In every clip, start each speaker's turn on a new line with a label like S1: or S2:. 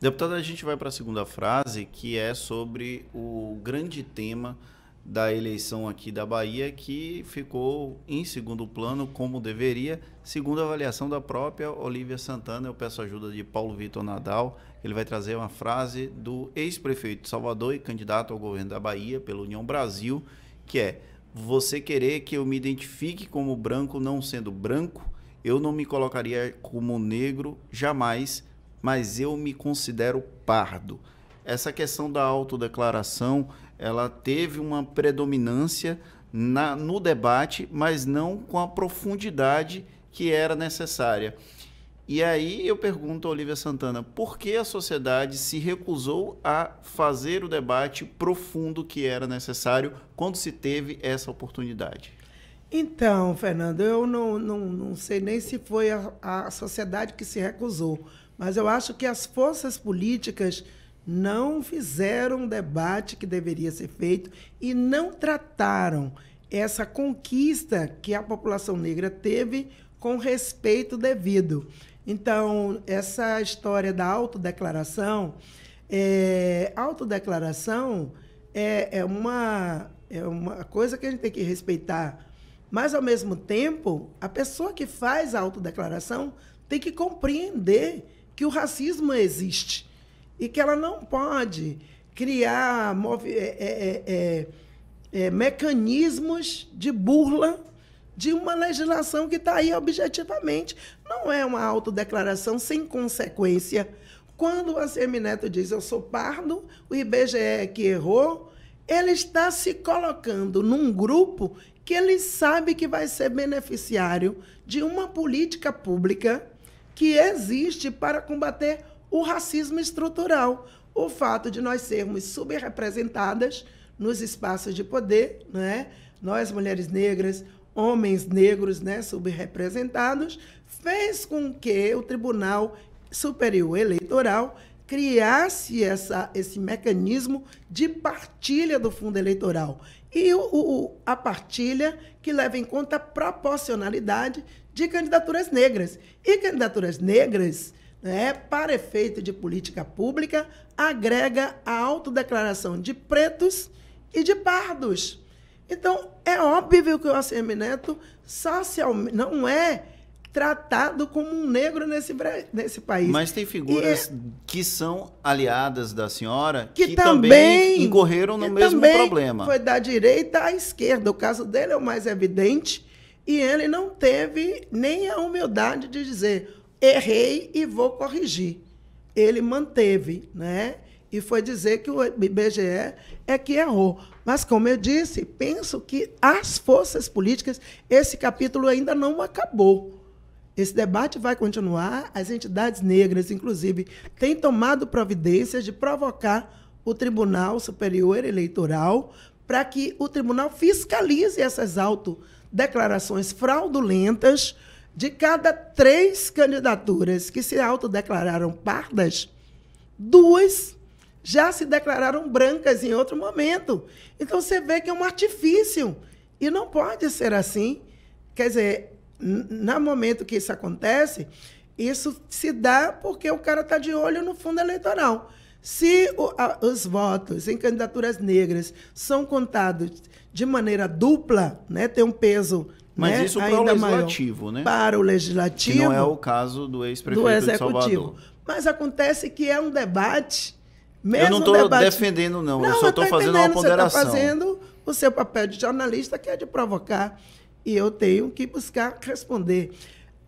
S1: Deputada, a gente vai para a segunda frase, que é sobre o grande tema da eleição aqui da Bahia, que ficou em segundo plano, como deveria, segundo a avaliação da própria Olivia Santana. Eu peço ajuda de Paulo Vitor Nadal. Ele vai trazer uma frase do ex-prefeito de Salvador e candidato ao governo da Bahia pela União Brasil, que é: Você querer que eu me identifique como branco, não sendo branco, eu não me colocaria como negro jamais mas eu me considero pardo. Essa questão da autodeclaração, ela teve uma predominância na, no debate, mas não com a profundidade que era necessária. E aí eu pergunto a Olivia Santana, por que a sociedade se recusou a fazer o debate profundo que era necessário quando se teve essa oportunidade?
S2: Então, Fernando, eu não, não, não sei nem se foi a, a sociedade que se recusou, mas eu acho que as forças políticas não fizeram o debate que deveria ser feito e não trataram essa conquista que a população negra teve com respeito devido. Então, essa história da autodeclaração, é, autodeclaração é, é, uma, é uma coisa que a gente tem que respeitar. Mas, ao mesmo tempo, a pessoa que faz a autodeclaração tem que compreender que o racismo existe e que ela não pode criar é é, é, é, é, mecanismos de burla de uma legislação que está aí objetivamente. Não é uma autodeclaração sem consequência. Quando o Assemineto diz eu sou pardo, o IBGE é que errou, ele está se colocando num grupo que ele sabe que vai ser beneficiário de uma política pública que existe para combater o racismo estrutural, o fato de nós sermos subrepresentadas nos espaços de poder, né? nós mulheres negras, homens negros né, subrepresentados, fez com que o Tribunal Superior Eleitoral criasse essa, esse mecanismo de partilha do fundo eleitoral. E o, o, a partilha que leva em conta a proporcionalidade de candidaturas negras. E candidaturas negras, né, para efeito de política pública, agrega a autodeclaração de pretos e de pardos. Então, é óbvio que o ACM Neto social, não é tratado como um negro nesse, nesse país. Mas tem figuras é
S1: que são aliadas da senhora que, que também, incorreram no mesmo problema. Foi
S2: da direita à esquerda. O caso dele é o mais evidente. E ele não teve nem a humildade de dizer errei e vou corrigir. Ele manteve, né? E foi dizer que o IBGE é que errou. Mas, como eu disse, penso que as forças políticas, esse capítulo ainda não acabou esse debate vai continuar. As entidades negras, inclusive, têm tomado providências de provocar o Tribunal Superior Eleitoral para que o tribunal fiscalize essas autodeclarações fraudulentas de cada três candidaturas que se autodeclararam pardas, duas já se declararam brancas em outro momento. Então você vê que é um artifício e não pode ser assim. Quer dizer, no momento que isso acontece, isso se dá porque o cara está de olho no fundo eleitoral. Se o, a, os votos em candidaturas negras são contados de maneira dupla, né, tem um peso mas né? isso ainda para o legislativo, maior. né? Para o legislativo. Que não é o
S1: caso do ex-prefeito de Salvador.
S2: Mas acontece que é um debate. Mesmo eu não estou debate... defendendo, não. não eu só estou fazendo uma tá ponderação. Você está fazendo o seu papel de jornalista, que é de provocar e eu tenho que buscar responder.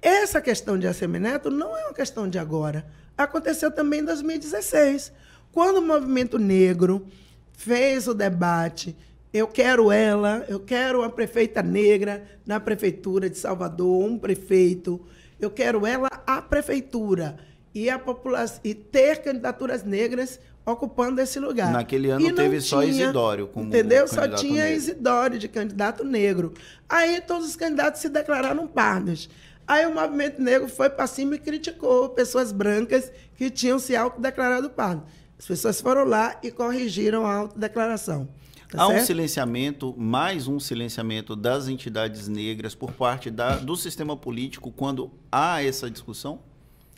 S2: Essa questão de ACM Neto não é uma questão de agora. Aconteceu também em 2016, quando o movimento negro fez o debate. Eu quero ela, eu quero a prefeita negra na prefeitura de Salvador, um prefeito. Eu quero ela a prefeitura e, a população, e ter candidaturas negras ocupando esse lugar. Naquele ano teve tinha, só Isidório como Entendeu? Só tinha negro. Isidório de candidato negro. Aí todos os candidatos se declararam pardos. Aí o movimento negro foi para cima e criticou pessoas brancas que tinham se autodeclarado pardo. As pessoas foram lá e corrigiram a autodeclaração. Tá Há certo? um
S1: silenciamento, mais um silenciamento das entidades negras por parte da, do sistema político quando há essa discussão?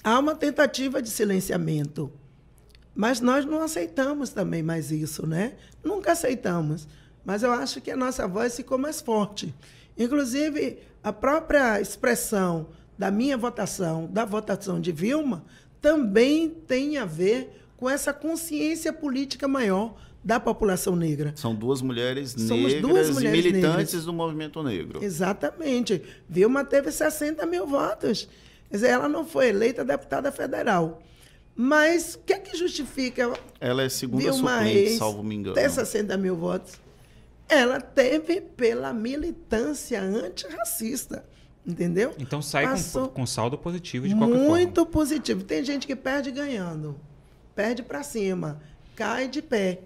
S2: Há uma tentativa de silenciamento mas nós não aceitamos também mais isso, né? Nunca aceitamos. Mas eu acho que a nossa voz ficou mais forte. Inclusive, a própria expressão da minha votação, da votação de Vilma, também tem a ver com essa consciência política maior da população negra. São duas mulheres Somos negras duas mulheres militantes negras. do movimento negro. Exatamente. Vilma teve 60 mil votos. Quer dizer, ela não foi eleita deputada federal. Mas o que é que justifica?
S1: Ela é segunda Dilma suplente, salvo me engano. Ter 60
S2: mil votos. Ela teve pela militância antirracista. Entendeu? Então sai com, com saldo positivo de qualquer muito forma. Muito positivo. Tem gente que perde ganhando, perde para cima, cai de pé.